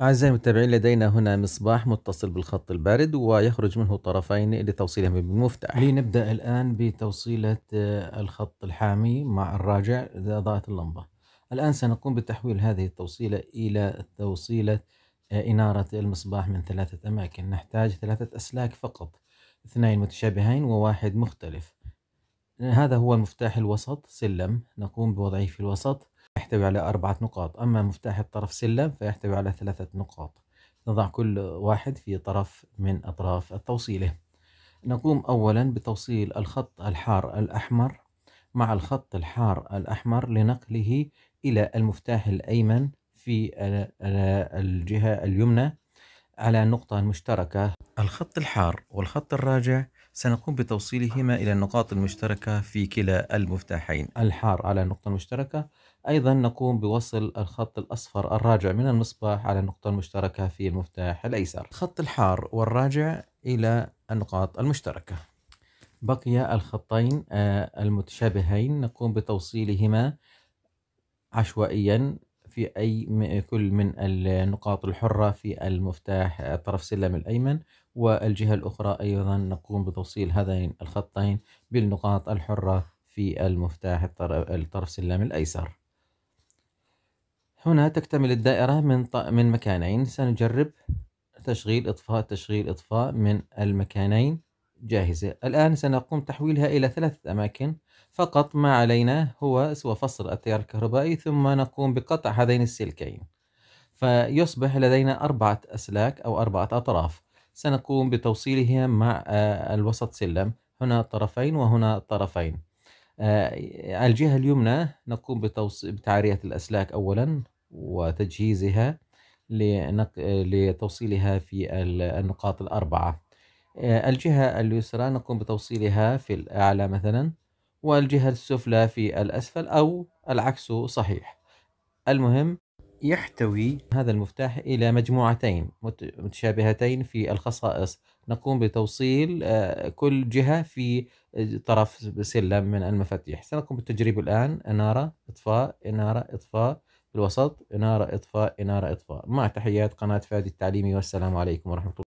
أعزائي المتابعين لدينا هنا مصباح متصل بالخط البارد ويخرج منه طرفين لتوصيلهم بالمفتاح لنبدأ الآن بتوصيلة آه، الخط الحامي مع الراجع إذا أضاءت اللمبة الآن سنقوم بتحويل هذه التوصيلة إلى توصيلة آه، إنارة المصباح من ثلاثة أماكن نحتاج ثلاثة أسلاك فقط اثنين متشابهين وواحد مختلف هذا هو المفتاح الوسط سلم نقوم بوضعه في الوسط يحتوي على أربعة نقاط أما مفتاح الطرف سلم فيحتوي على ثلاثة نقاط نضع كل واحد في طرف من أطراف التوصيلة نقوم أولا بتوصيل الخط الحار الأحمر مع الخط الحار الأحمر لنقله إلى المفتاح الأيمن في الجهة اليمنى على النقطة المشتركة الخط الحار والخط الراجع سنقوم بتوصيلهما إلى النقاط المشتركة في كلا المفتاحين الحار على النقطة المشتركة أيضا نقوم بوصل الخط الأصفر الراجع من المصباح على النقطة المشتركة في المفتاح الأيسر خط الحار والراجع إلى النقاط المشتركة بقي الخطين آه، المتشابهين نقوم بتوصيلهما عشوائيا في أي كل من النقاط الحرة في المفتاح طرف سلم الأيمن والجهة الأخرى أيضا نقوم بتوصيل هذين الخطين بالنقاط الحرة في المفتاح الطرف سلم الأيسر هنا تكتمل الدائرة من من مكانين سنجرب تشغيل إطفاء تشغيل إطفاء من المكانين جاهزة الآن سنقوم تحويلها إلى ثلاثة أماكن فقط ما علينا هو سوى فصل التيار الكهربائي ثم نقوم بقطع هذين السلكين فيصبح لدينا أربعة أسلاك أو أربعة أطراف سنقوم بتوصيلها مع آه، الوسط سلم هنا طرفين وهنا طرفين آه، الجهة اليمنى نقوم بتعرية الأسلاك أولا وتجهيزها لتوصيلها في النقاط الأربعة آه، الجهة اليسرى نقوم بتوصيلها في الأعلى مثلا والجهة السفلى في الأسفل أو العكس صحيح المهم يحتوي هذا المفتاح إلى مجموعتين متشابهتين في الخصائص نقوم بتوصيل آه، كل جهة في طرف سلم من المفاتيح سنقوم بالتجريب الآن إنارة إطفاء إنارة إطفاء في الوسط إنارة إطفاء إنارة إطفاء مع تحيات قناة فادي التعليمي والسلام عليكم ورحمة الله